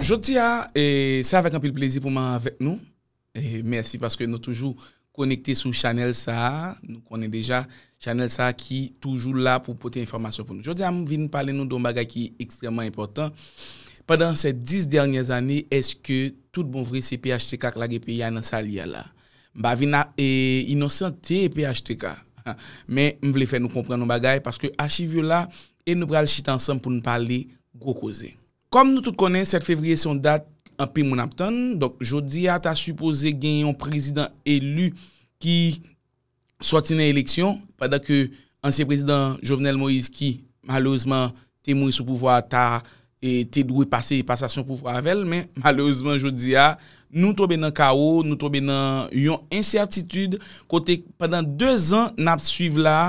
Jotia, e, se avèk anpil plezi pou man avèk nou, e, mersi paske nou toujou konekte sou chanel sa, nou konen deja, chanel sa ki toujou la pou pote informasyon pou nou. Jotia, mwen vin palen nou don bagay ki ekstremman important. Padan se 10 dernyè zanè, eske tout bon vre se PHTK klage pe ya nan sa liya la? Mba vin na e, inosante e PHTK, men mwen vle fè nou kompran don bagay, paske achivyo la, e nou pral chitan san pou nou palen gokoze. Kom nou tout konen, 7 fevriye son dat api moun aptan, donk jodi a ta supose genyon prezident elu ki swatine eleksyon, padak anse prezident Jovenel Moïse ki malouzman te moun sou pouvo a ta e te droui pase yi pasasyon pouvo avel, men malouzman jodi a nou tobe nan kao, nou tobe nan yon insyatitude kote padan 2 an nap suive la,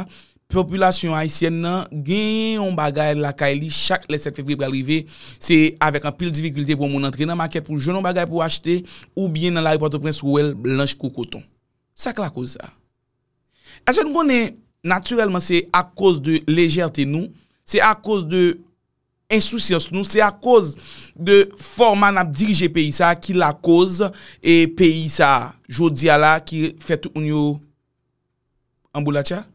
populasyon haisyen nan gen yon bagay lakay li chak leset fevri pra rive se avek an pil divikulte pou moun antre nan maket pou jen yon bagay pou achete ou bien nan la ripote prens ou el blanche koukoton. Sak la koz sa? Ajen moun konen naturelman se a koz de lejerte nou, se a koz de insousyans nou, se a koz de forma nan dirije peyi sa ki la koz e peyi sa jodi ala ki fet unyo amboulatja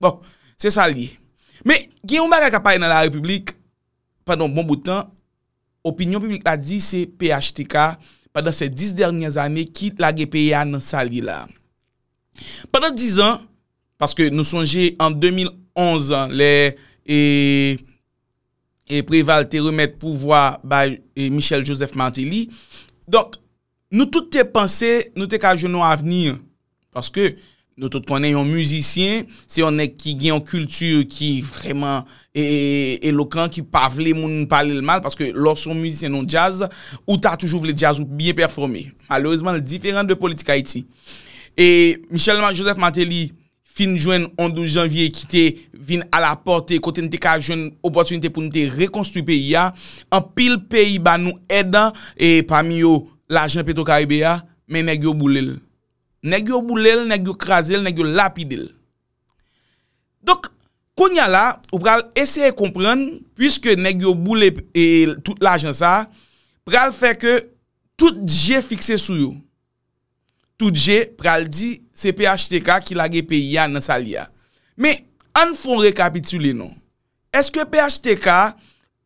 Bon, se bon sa li. Me, gen yon mbaka kapay nan la republik, pardon, bon boutan, opinyon publik la di se PHTK padan se 10 dernyan zame ki la gepe ya nan sa li la. Padan 10 an, paske nou sonje en 2011 le e e prevale te remet pou vwa by Michel Joseph Mantelli, donk, nou tout te panse, nou te ka jounon avnir paske Nou tout konen yon müzisyen, se yon ek ki gen yon kultur ki vreman elokan, ki pa vle moun palel mal, paske lor son müzisyen yon jazz, ou ta toujou vle jazz ou biye performe. Malouzman, diferent de politika iti. E Michel-Lemar Joseph Mateli fin jwen 12 janvye, ki te vin ala porte kote nite ka jwen oposyonite pou nite rekonstrui peyi ya, an pil peyi ba nou edan, e pami yo la jen peto karibé ya, men e gyo boulel. Nèk yo boulel, nèk yo krasel, nèk yo lapidel. Dok, konya la, ou pral eseye komprende, pwiske nèk yo boulel e tout la jan sa, pral feke tout dje fikse sou yo. Tout dje, pral di, se PHTK ki lage pe ya nan sa liya. Me, an fon rekapitule non. Eske PHTK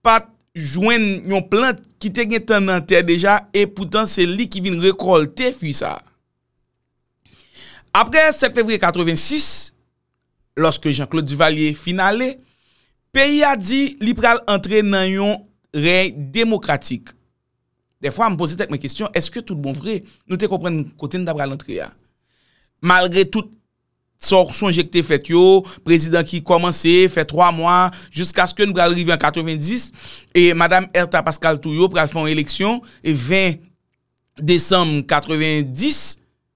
pat jwen yon plant ki te gen tan nan te deja e putan se li ki vin rekol te fui sa. apre sept fevri 86, loske Jean-Claude Duvalier finalè, peyi a di li pral entre nan yon rey demokratik. De fwa m posi tek mè kestyon, eske tout bon vre, nou te kompren kote nou da pral entre ya. Malre tout, son jekte fèt yo, prezident ki komanse, fèt 3 mwa, jiska sken nou pral rivè an 90, e madame Erta Pascal Touyo pral fon eleksyon, e 20 desem 90,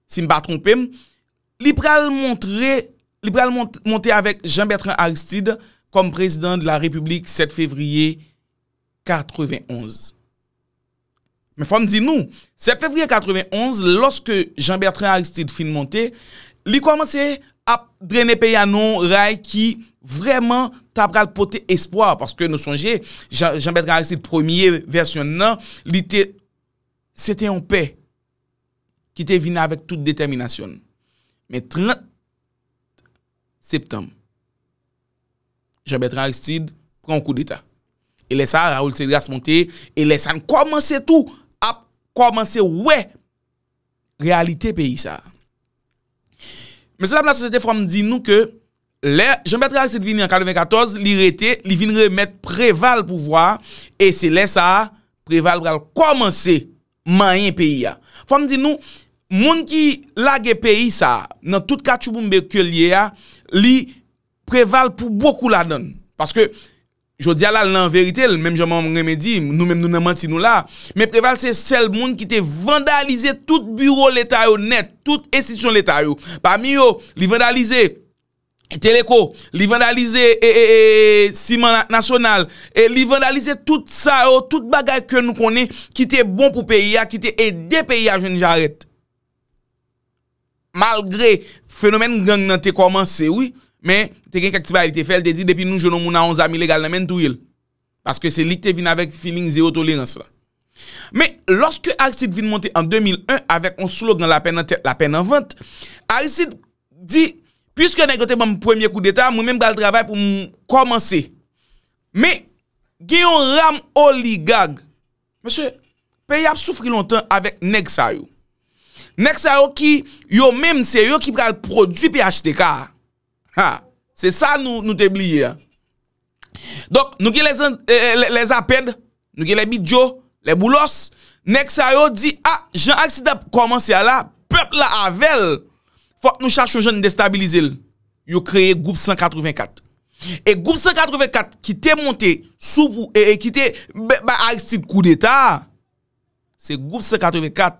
si m pa trompèm, li pral montè li pral montè avèk Jean-Bertrand Aristide kom prezident de la republik 7 fevriye 91 mè fòm di nou 7 fevriye 91, loske Jean-Bertrand Aristide fin montè, li kòmanse ap drène pey anon ray ki vreman tabral potè espoir, paske nou sonje Jean-Bertrand Aristide premier versyon nan li te se te yon pe ki te vina avèk tout determinasyon Met 30 septem, Jean-Bertrand Aristide pran kou dita. E lesa Raoul Cedras Monté, e lesan komanse tou, ap komanse wè, realite peyi sa. Mese la mla sosete, fòm di nou ke, lè, Jean-Bertrand Aristide vini an 94, li rete, li vini remet, preval pouvoi, e se lesa, preval pral komanse, mayen peyi ya. Fòm di nou, Moun ki lage peyi sa, nan tout kat chouboumbe ke liye a, li preval pou boku la don. Paske, jo di alal nan verite, menm jaman mwen remedi, nou menm nou nan manti nou la, men preval se sel moun ki te vandalize tout bureau leta yo net, tout estisyon leta yo. Pa mi yo, li vandalize Teleko, li vandalize Simon e, e, e, National, li vandalize tout sa yo, tout bagay ke nou konen ki te bon pou peyi a, ki te e de peyi a, jen jaret. Malgre fenomen gang nan te komanse, oui, men te gen kak ti ba evite fel, te di depi nou jounon mou nan 11 ami legal nan men tou yil. Paske se likte vin avek feeling zero tolérans la. Men, loske Arisid vin monte an 2001 avek an solog nan la pen nan vant, Arisid di, pyske negote ban m pou emye kou deta, mou men gale travay pou m komanse. Men, gen yon ram oligag, monsen, pey ap soufri lontan avek neg sayo. Nèk sa yo ki yo mèm se yo ki pral prodwi pi achte ka. Se sa nou nou te bliye. Donk nou gen lèz eh, eh, apèd, nou gen lè bidjo, lè boulos. Nèk sa yo di, a, ah, jen aksida pou komanse a la, pep la avel. Fòk nou chache yo jen destabilize lè. Yo kreye Goub 184. E Goub 184 ki te monte sou pou e, e ki te akside kou d'Etat. Se Goub 184.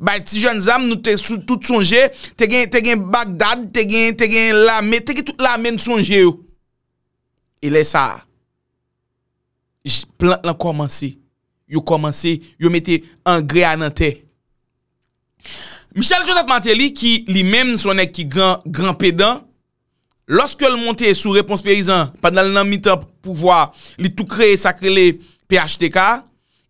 Bay ti joun zam nou te tout sonje, te gen Bagdad, te gen Lame, te gen tout Lame nou sonje yo. E le sa, plan la komanse, yo komanse, yo mette an gre anante. Michel Jounat Manteli ki li men sonne ki gran pedan, loske l monte sou repons perizan, padal nan mitan pouvoa, li tou kre sakre le PHTK,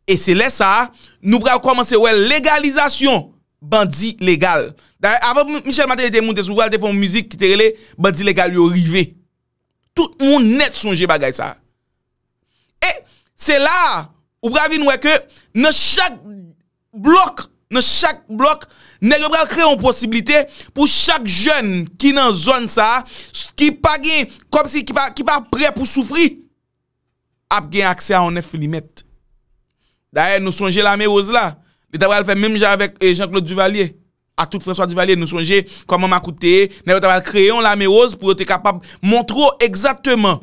E se lè sa, nou pral komanse wè legalizasyon bandi legal. Avèp Michel Maté lè te moun, te sou pral te fon müzik ki te relè bandi legal yo rive. Tout moun net sonje bagay sa. E se lè, ou pral vin wè ke, nan chak blok, nan chak blok, nek yo pral kre yon posibilite pou chak jen ki nan zon sa, ki pa gen, kom si ki pa pre pou soufri, ap gen aksè an f limit. Da e, nou sonje la ame oz la. De tabre al fèm mèm jan avèk Jean-Claude Duvalier. A tout François Duvalier nou sonje koman ma koute. Ne wè tabèl kreyon la ame oz pou wè te kapap montre wè exactement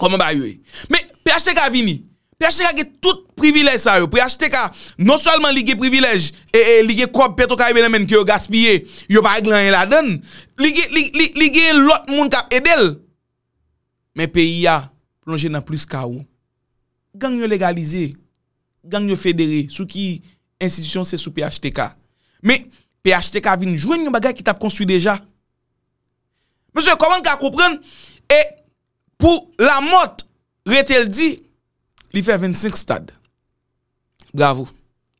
koman ba yoy. Mè, pi achete ka vini. Pi achete ka ge tout privilèj sa yo. Pi achete ka, non solman li ge privilèj. E li ge krop peto kari benè men ki yo gaspye. Yo parèk lan yon la den. Li ge lot moun kap edel. Mè peyi ya plonje nan plus ka ou. Gang yo legalize. gang yon federe, sou ki institisyon se sou PHTK. Me, PHTK vin jwen yon bagay ki tap konstruy deja. Monsen, koman ka koupren? E, pou la mot, re tel di, li fe 25 stad. Bravo.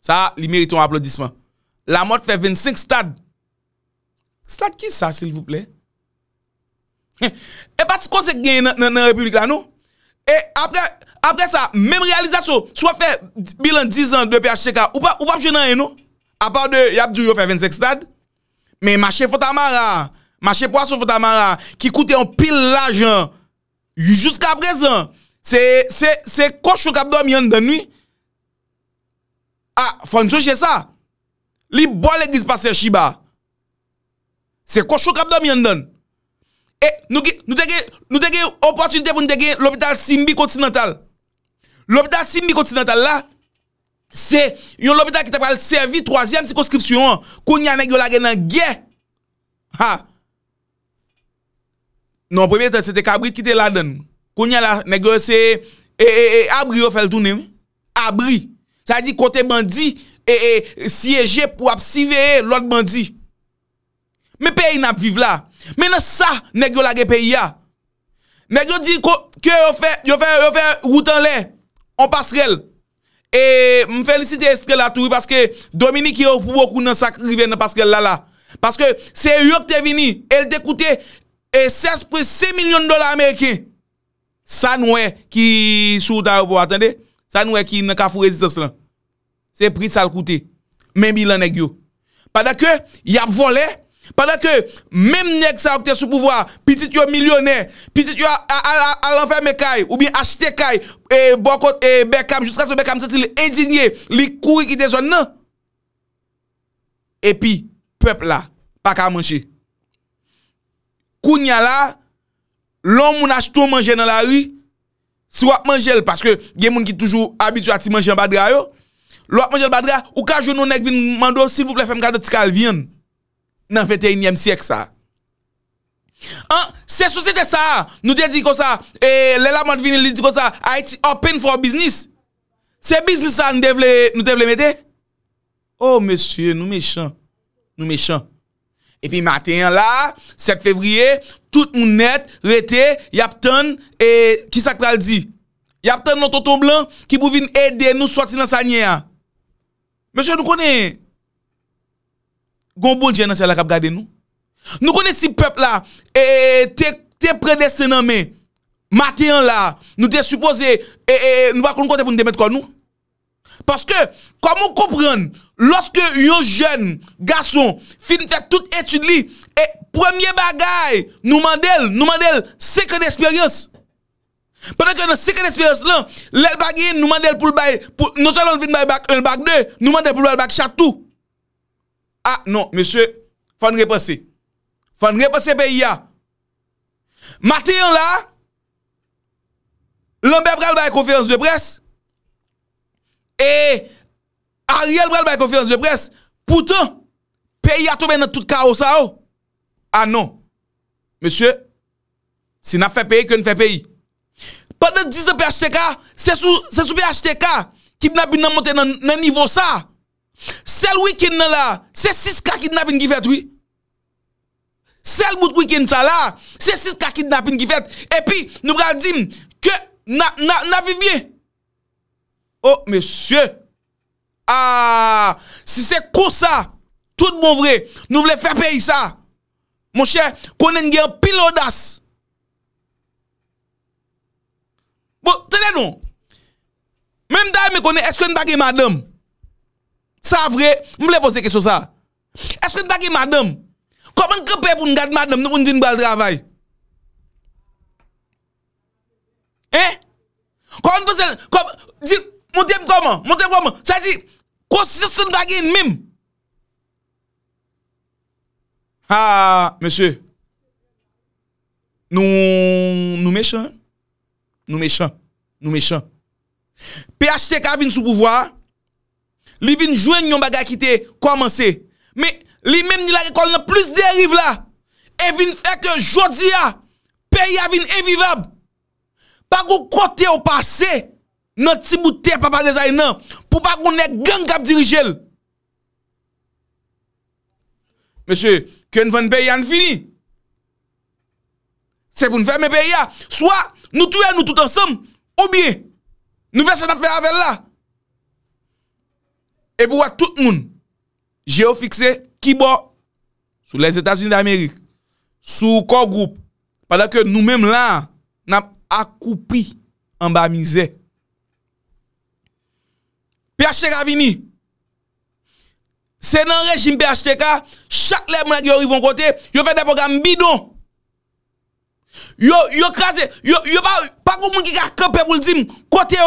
Sa, li meriton aplodisman. La mot fe 25 stad. Stad ki sa, s'il vous plè? E, pati konsek gen yon republik la nou? E, apre... apre sa, mem realizasyon, sou a fe bilan 10 an de PHTK, ou pa ou pa pje nan eno, a pa ou de Yabdouyo fe 26 stad, men Mache Fotamara, Mache Poasou Fotamara ki koute an pil lajan yu jouska aprezen se, se, se, kousho kapdo mi yon dan nwi a, fonjouche sa li bole glis pa Serchiba se, kousho kapdo mi yon dan nou te gen, nou te gen, nou te gen lopital Simbi Kontinental Lopita simi kontinental la, se yon lopita ki tapal servi troasyam sikoskripsyon, kounya negyo lage nan gye. Ha! Non, premye tan, se te kabri ki te laden. Kounya la, negyo se e, e, e, abri yo fel tunen. Abri. Sa di kote bandi e, e, siyeje pou ap siveye lwad bandi. Me peyi nan ap vive la. Menan sa negyo lage peyi ya. Negyo di, kyo yo fe, yo fe, yo fe, yo fe, woutan leh. An pasrel. E m felicite Estrela Toui. Paske Dominique yon pou wakou nan sakriven nan pasrel lala. Paske se yon te vini. El te koute. E 16,5 milyon dola Amerike. San wè ki sou darbo. Atende. San wè ki nan ka fou rezistans lan. Se prit sal koute. Menbi lan e gyou. Padakè yap vole. Padèkè, mèm nèk sa akte sou pouvoa, pitit yo milyonè, pitit yo alanferme kaj, ou bin achte kaj, e bokot, e bekam, jouska sou bekam, se ti li edinye, li kouri ki te zon nan. Epi, pwep la, pa ka manje. Kounya la, lòm moun achto manje nan la yu, si wap manjel, paske gen moun ki toujou abitua ti manjel badra yo, lò wap manjel badra, ou ka jounon nèk vin mando, si vouple fèm kado ti kal vyen. nan fete inyem siyek sa. Se sou se de sa, nou de di ko sa, e lè la mante vinil li di ko sa, a iti open for business. Se business sa nou devle mette? Oh, mesye, nou mechan. Nou mechan. E pi matin la, 7 fevriye, tout moun net, rete, yap ten, e, ki sak pral di? Yap ten noto ton blan, ki pou vin ede nou, sou ati nan sa nye a. Mesye, nou konen. gon bon Dieu dans la qui cap gardé nous. Nous connaissons si peuple là et t'es prédestiné mais matin là, nous t'es supposé et e, nous va compter pour nous mettre quoi nous. Parce que comment comprendre lorsque un jeune garçon finit toute étude li et premier bagaille nous mandel nous mandel 5 ans d'expérience. Pendant que dans 5 ans d'expérience là, l'el bagage nous mandel pour le bail pour nous allons vinn bail bac 1 bac 2, nous mandel pour le bac chatou Ah, non, a, oh. ah, non, monsye, fan repase. Fan repase peyi ya. Mate yon la, lombe vral ba yon konferans de pres, e, a riel vral ba yon konferans de pres, poutan, peyi ya tombe nan tout ka ou sa ou. A, non, monsye, si nan fe peyi, ke nan fe peyi. Pan nan di se PHTK, se sou PHTK, ki nan bi nan monte nan nivou sa ou. Sel wikend nan la Se sis kakid na pin gifet wii Sel bout wikend sa la Se sis kakid na pin gifet E pi nou bral dim Ke na viv biye Oh mesye Aaaa ah, Si se kou sa Tout bon vre nou vle fe peyi sa Monshe konen gen pil odas Bo tenen nou Mem dal me konen eswen bagi madam Sa vre, mwen vle pose kesyo sa. Eske n bagi madame? Koman krepe pou n gade madame nou pou n di n bal travay? Eh? Koman pose, koman, di, mwen tem koman, mwen tem koman. Sa di, konsiste n bagi in mim. Ha, meshe. Nou, ah, nou mechan. Nou mechan, nou mechan. PHT ka vin sou pouvoi a. Li vin jwen yon baga ki te kwa manse. Me li menm ni la rekol nan plus deriv la. E vin ek jodi ya. Pe ya vin evivab. Pa go kote ou pase. Nan ti bouter papa de zay nan. Po pa go ne genk ap dirijel. Mese, ken ven pe ya an fini. Se pou nou fèmè pe ya. Soa, nou tue nou tout ansam. Ou biye, nou vè se nap fè avel la. E pou wa tout moun geofikse kibwa sou les Etats-Unis d'Amerik, sou kor group, padak yo nou menm lan nam akupi amba minze. PHTK vini. Se nan rejim PHTK, chak le moun la ki yo rivon kote, yo fè depo gam bidon. Yo, yo kaze, yo, yo pa, pa kou moun ki ka kepe voul zim, kote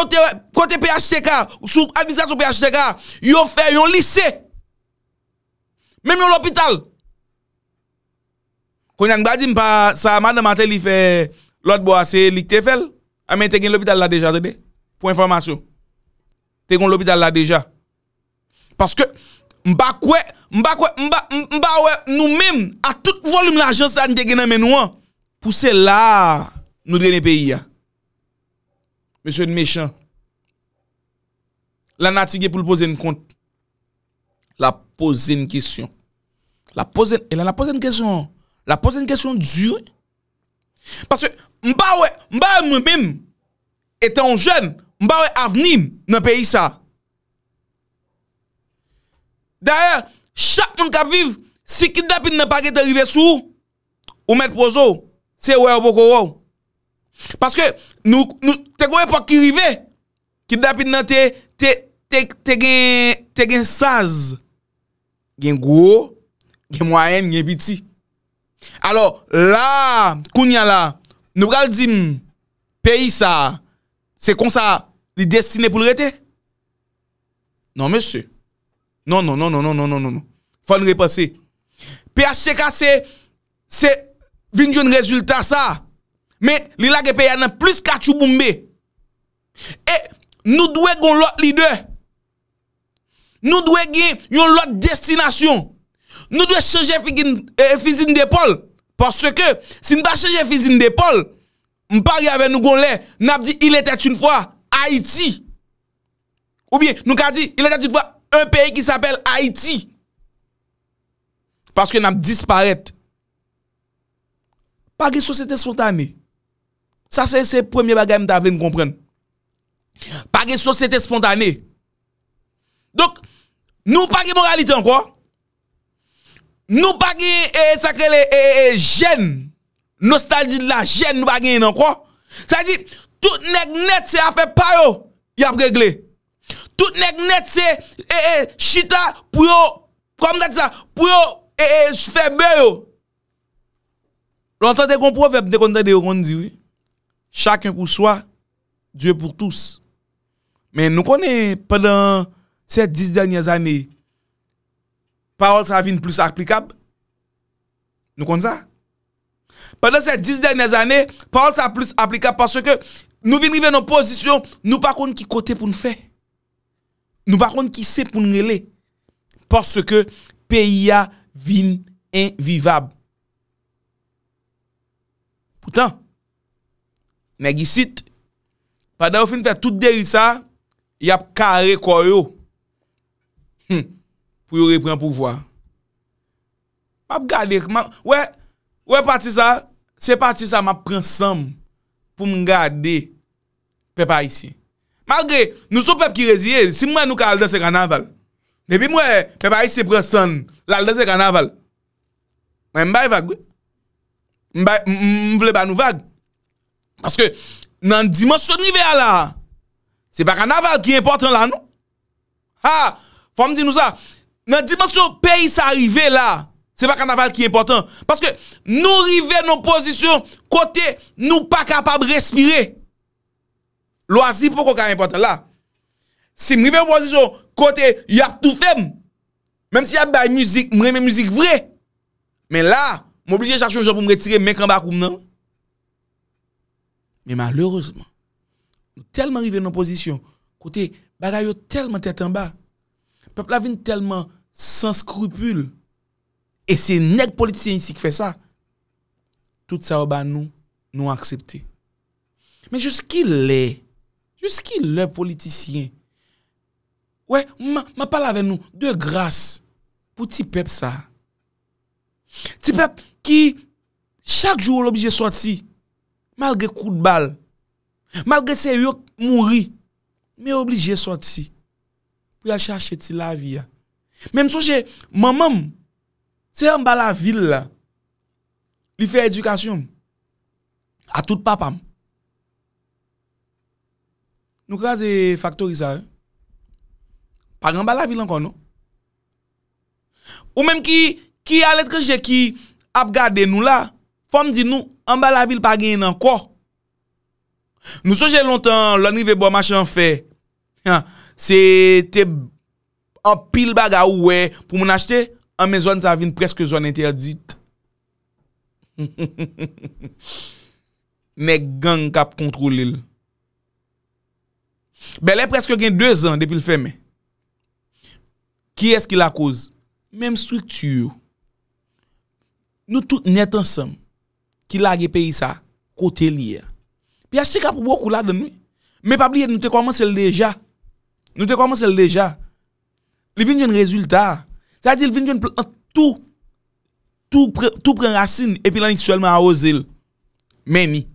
pHTK, sou adisa sou pHTK, yo fè yon lise, mèm yon lopital. Kwen yon ba zim pa, sa madè matè li fè, lòt bo a se lik te fel, a men te gen lopital la deja, te de, pou informasyon. Te gen lopital la deja. Paske, mba kwe, mba kwe, mba, mba we, nou mèm, a tout volume l'ajans an te gen an men ou an. pou se la nou dene peyi ya. Mese yon mechan, la natige pou l'poze yon kont, la pose yon kisyon. La pose yon kisyon, la pose yon kisyon djou. Parce mba we, mba we mwemim, eten yon jen, mba we avnim, nou peyi sa. Daya, chak yon ka viv, si kit da pin nou pake derive sou, ou mwen prozo ou, Se we wak wak wak wak. Paske, nou, nou, te kwen pou ki rive. Ki da pin nan te, te, te gen, te gen saz. Gen gwo, gen mwa en, gen biti. Alo, la, koun ya la, nou gal di, m, peyi sa, se kon sa, li destine pou lrete? Non, mese. Non, non, non, non, non, non, non, non. Fon li repase. Peye a che ka se, se... vinj yon rezultat sa, men li la ke peyana plus kachou boumbe, e nou dwe gon lot li de, nou dwe gen yon lot destinasyon, nou dwe chanje e, fizin de pol, parce ke si nou pa chanje fizin de pol, m pari ave nou gon le, nap di il etet un fwa Haiti, ou bien nou ka di il etet un fwa un peyi ki sapele Haiti, parce ke nap disparet, Pa ge sou sete spontane. Sa se se premye bagay m ta vle m kompren. Pa ge sou sete spontane. Dok nou pa ge moralite an kwa. Nou pa ge e eh, sakrele e eh, jen. Eh, Nostalji la jen nou pa gen an kwa. Sa di tout nek net se a fe par yo. Ya pregle. Tout nek net se e chita pou yo. Kom ta di sa pou yo e febe yo. Lantan de konpou vep de konten de yon kon diwi. Chaken pou swa, Diyo pou tous. Men nou konen, Pendan set diz denye zanen, Parol sa vin plus aplikab. Nou konen sa. Pendan set diz denye zanen, Parol sa plus aplikab, Parce ke nou vin rive nan posisyon, Nou pa konen ki kote pou nou fe. Nou pa konen ki se pou nou rele. Parce ke, Pei ya vin envivab. Poutan, ne gisit. Pada ou fin fè tout derisa, yap kare kwa yo. Pou yo repren pou vwa. Mab gade kman, wè, wè pati sa, se pati sa mab pren sam, pou m gade pepa isi. Magre, nou sou pep ki reziye, si mwen nou ka alde se kanaval, ne bi mwen pepa isi pre san, lalde se kanaval. Mwen mbay va gwe, M vle ba nou vage. Paske nan dimensyon nivè la, se pa kanaval ki importan la nou. Ha, fòm di nou sa. Nan dimensyon peyi sa rive la, se pa kanaval ki importan. Paske nou rive nou pozisyon kote nou pa kapab respire. Lo azi pou koka importan la. Se m rive pozisyon kote yartou fem. Mem si ya bay mouzik, m reme mouzik vre. Men la, M'oblije chachou jò pou m'retire men kamba koum nan. Men malheureseman, nou telman rive nan posisyon, kote bagay yo telman tetanba, pep la vin telman san skrupul, e se neg politisyen yisi ki fe sa, tout sa oba nou, nou aksepte. Men jous ki le, jous ki le politisyen, wè, m'apal ave nou, de grase pou ti pep sa. Ti pep, Ki, chak jwo l'oblije soti, malge kout bal, malge se yon mouri, me oblije soti, pou yon chache ti la vi ya. Mem souche, mamam, se yon bala vil la, li fe edukasyon, a tout papam. Nou kwa ze faktoriza, pa gen bala vil ankon nou. Ou mem ki, ki alet ke jek ki, ap gade nou la, fom di nou, an ba la vil pa gen nan kwa. Mou souje lontan, lounive bo machan fe, se te, an pil baga ou we, pou moun achete, an me zwan sa vin preske zwan interdit. Mek gang kap kontrole l. Belè preske gen 2 an depil fe me. Ki es ki la koz? Mem struktu yo. Nou tout net ansam ki lage peyi sa kote liye. Pi ya chika pou boku la de mi. Me pa bliye nou te komanse le deja. Nou te komanse le deja. Li vin diyon rezultat. Sa diyo li vin diyon tout. Tout pren rasin epi lanik sou elman a ozel. Meni.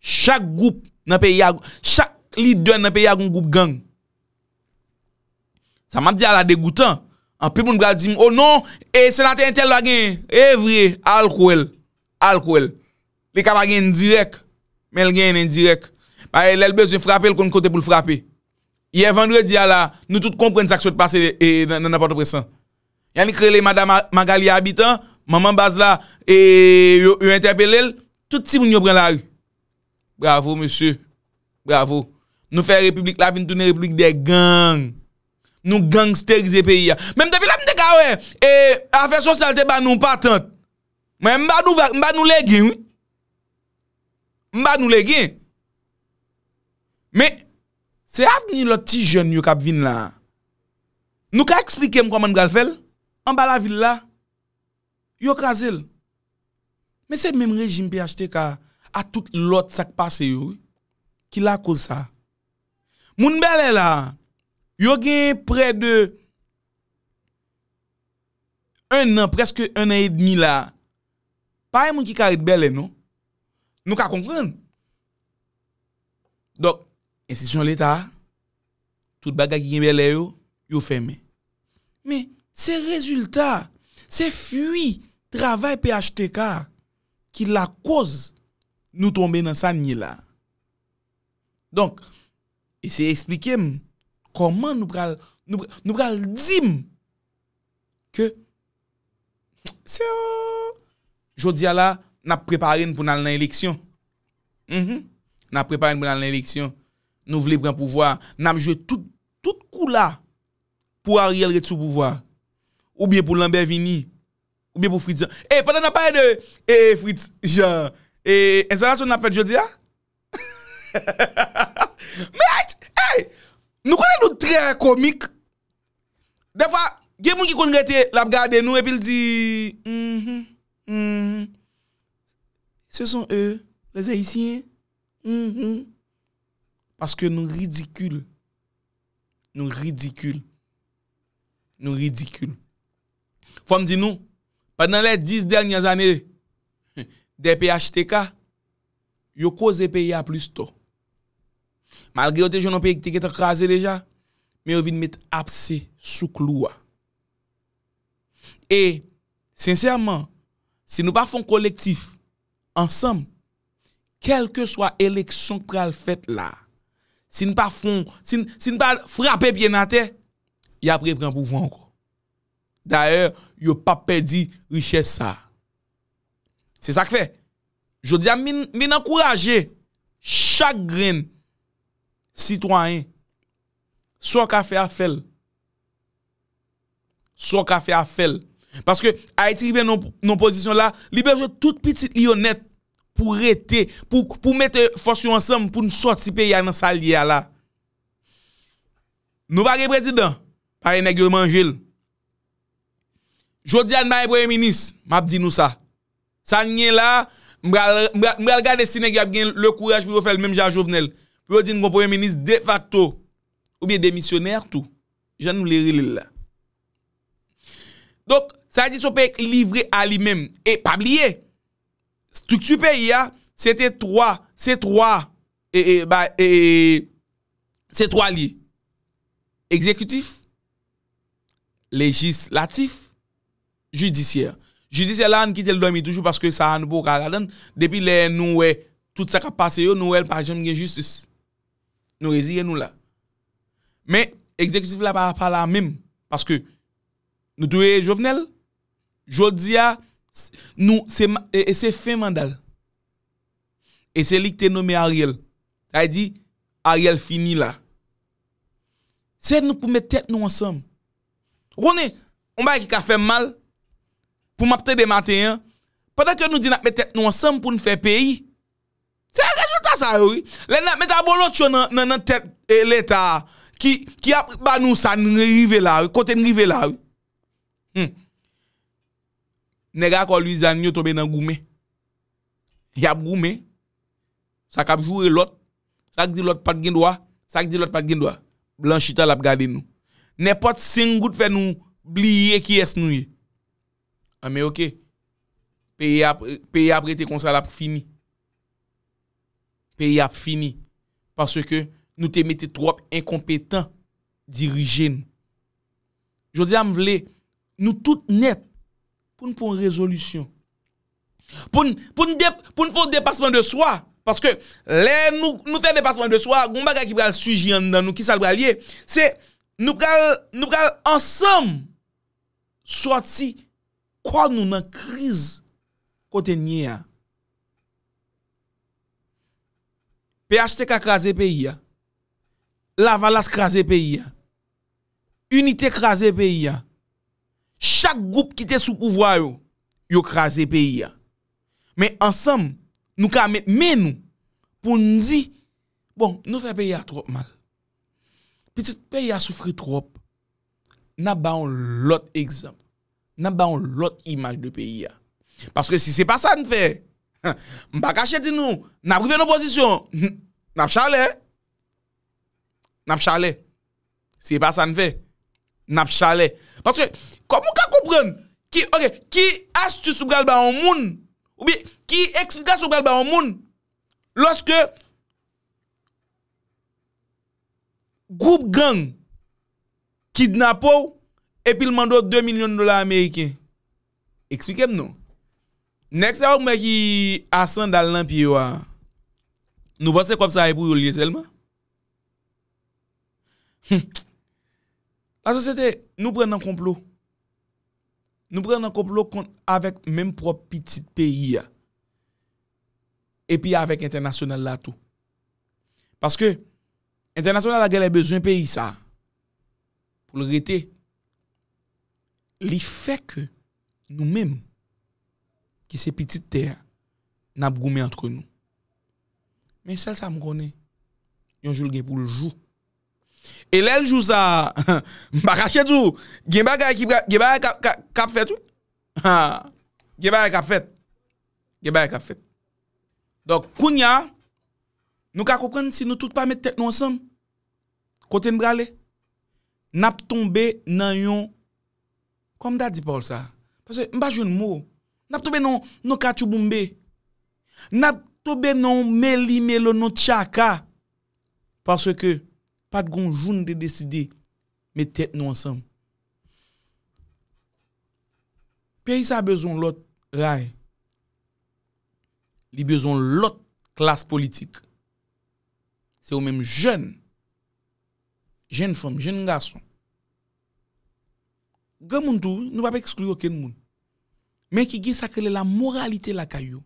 Chak lidewen nan peyi agon goup gang. Sa man diya la degoutan. An pi moun bral di moun, oh non, e senate entel lwa gen, e vre, al kou el, al kou el. Le kam agen en direk, men gen en direk. Baye lèl bez yon frape l kon kote pou l frape. Ye vendredi ya la, nou tout kompren sa ksyote pase e, e nan nabato presan. Yan ni krele Mada Magali abitan, maman baz la, e yon entepele l, tout si moun yon pren la ru. Bravo, monsi, bravo. Nou fè republik la, vin tounen republik de gang. Nou gangsters e peyi ya. Men depi la men dek a we. E a fesyon salte ba nou patante. Men mba nou legye. Mba nou legye. Men se avni lò ti jen yo kap vin la. Nou ka eksplike mkoman mkal fel. An ba la vil la. Yo kazel. Men se mwen rejim pey achete ka. A tout lòt sak pase yo. Ki la koz sa. Moun bel e la. Yo genye pre de 1 an, preske 1 an et demi la. Pare moun ki karit belen nou. Nou ka konfren. Dok, insisyon l'Etat, tout baga ki genye belen yo, yo fèmè. Mè, se rezultat, se fuy, travay pHTK, ki la koz, nou tombe nan sa nye la. Dok, esè eksplike moun, Koman nou pral, nou pral, nou pral dim? Ke? Se euh, yo! Jodia la, nap preparem pou nan lan eleksyon. Mh mh. Nap preparem pou nan lan eleksyon. Nou vle pran pouvoi. Nam jwe tout, tout kou la. Pou a riel ret sou pouvoi. Ou bien pou Lambert Vini. Ou bien pou Fritz Jan. Eh, pandan nap pare de, eh Fritz Jan. Eh, en se lan sou nap prej Jodia? Mèt! Eh! Eh! Nou konen nou tre komik. Defa, gen moun ki kon rete lab gade nou epil di, mhm, mhm, se son e, la ze isyen, mhm. Paske nou ridikul, nou ridikul, nou ridikul. Fom di nou, padan le diz dengyan zane, de pe achte ka, yo ko ze pe ya plus to. Mal gri yo te jounon pe ekite ket akraze leja Me yo vin met apse sou kluwa E, sensiyaman Si nou pa fon kolektif Ansem Kelke swa eleksyon pral fet la Si nou pa fon Si nou pa frape bienate Ya prebren pou vanko Daer, yo pa pedi Richesa Se sak fe Je diya min ankuraje Chagren Citoyen. So kafe a fel. So kafe a fel. Paske ay triven nou posisyon la, libejou tout piti lionet pou rete, pou mette fosyo ansenm pou nou soti pe ya nan salye ya la. Nou vage prezident, pari negyo manjil. Jodi an nan e brey menis, map di nou sa. San nye la, mbrel gade si negyo ap gen le kouyaj pou yo fel menm jan jovenel. Pe ou di nou konpoyen menis de facto ou biye demisyoner tou. Jan nou li li li la. Dok, sa di sou pek livri a li menm e pabliye. Stuktu pe ya, se te 3, se 3, e, e, ba, e, se 3 li. Ekzekutif, legislatif, judisyer. Judisyer la an kit el do mi toujou paske sa an pou ka la den. Depi le nou we tout sa ka pase yo, nou we parjen gen justis. Nou reziye nou la. Men, ekzeksif la pa la mim. Paske, nou touye jovenel. Jodi ya, nou, se fe mandal. E se lik te nomi Ariel. Sa e di, Ariel fini la. Se nou pou me tete nou ansam. Rone, mba e ki ka fe mal. Pou mapte de maten. Padak yo nou di na pe tete nou ansam pou nou fe peyi. Se a re. Meta bo lot yo nan tet leta Ki ap banou sa nrivela Kote nrivela Nega kwa Louisa Nyo tobe nan gume Yap gume Sa kapjou e lot Sa ki di lot pat gen doa Blan chita lap gade nou Nepot sen gout fe nou Bliye ki es nou Ame ok Pe yap rete konsa lap fini pe y ap fini, paswe ke nou te mette trop enkompetan dirijen. Jodi am vle, nou tout net pou nou pou an rezolusyon. Pou nou fote depasman de swa, paswe ke nou fote depasman de swa, nou kal ansam swa ti kwa nou nan kriz kote nye a. PHT ka kraze peyi ya. Lavalas kraze peyi ya. Unite kraze peyi ya. Chak goup ki te sou pouvwa yo, yo kraze peyi ya. Men ansam, nou ka men men nou pou nou di, bon nou fe peyi ya trop mal. Petit peyi ya soufri trop. Nan baon lot ekzamp. Nan baon lot imaj de peyi ya. Paske si se pa sa nou fey. Mpa kache di nou Nap rive nou pozisyon Nap chale Nap chale Si e pa sa nfe Nap chale Komou ka koupren Ki astus ou galba an moun Ki eksplika sou galba an moun Lorske Goup gang Kidnapou Epil mandou 2 milyon dola Amerike Eksplikem nou Nèk se ou mè ki asan dal nan pi yo a Nou basè kòp sa ebou yo liye selman La se se te nou pren nan konplo Nou pren nan konplo kont avèk mèm prop piti peyi ya E pi avèk internasyonal la tou Paske Internasyonal la gèlè bezwen peyi sa Pou lor rete Li fèk nou mèm Ki se piti tè nab goume antre nou. Men sel sa mkone, yon joul gen pou ljou. E lè ljou sa, mba kache tou, gen ba yon kap fèt ou? Gen ba yon kap fèt. Gen ba yon kap fèt. Dok, koun ya, nou ka koupen si nou tout pa met tèk nou ansam, kote nbrale, nab tombe nan yon, kom da di pa ou sa? Pasè, mba joun mou, Nap tobe nan nou katou boumbe. Nap tobe nan meli melo nou tchaka. Paswe ke pat gounjoun de deside me tet nou ansam. Peye sa bezon lot ray. Li bezon lot klas politik. Se ou menm jen. Jen fom, jen nga son. Gen moun tou nou va pe eksklu yo ken moun. Men ki gis akele la moralite la kayo.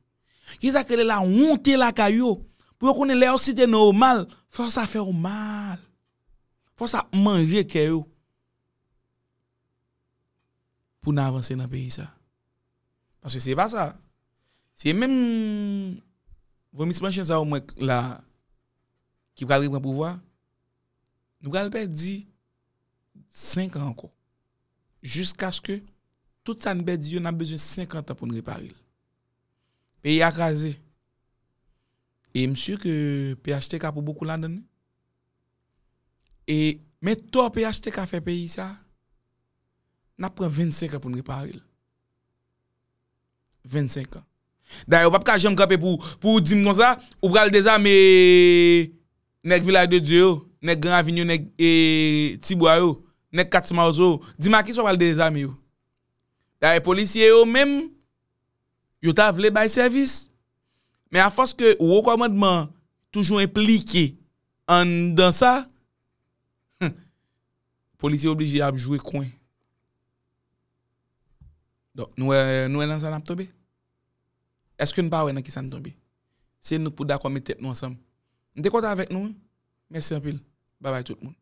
Gis akele la honte la kayo. Pou yo konen le osite nou mal. Fos a fè ou mal. Fos a manje kayo. Pou nan avanse nan peyi sa. Paske se pa sa. Se men vwemis manjen sa ou men la ki wakal ripan pou vwa. Nou wakal pe di 5 an kon. Jusk aske Tout sa nbedi yo nan bezwen 50 an pou nreparil. Pe yi akaze. E msir ke PHT ka pou boku lan dene. E men to PHT ka fe peyi sa, nan pren 25 an pou nreparil. 25 an. Da yo pap ka jen kope pou dim kon sa, ou pral de zame nek vila de Diyo, nek Gran e, Vinyo, nek Tiboayo, nek Katimazo, diman ki sou pral de zame yo. Da e polisye yo menm, yo ta vle bay servis. Men a fos ke wou komadman toujou implike an dan sa, hmm, polisye obliji apjou e kwen. Don, nou e lan san ap tobe? Eske nou pa wè nan ki san tobe? Se nou pou da komete nou ansam. Nou de konta avèk nou? Mèsi an pil. Babay tout moun.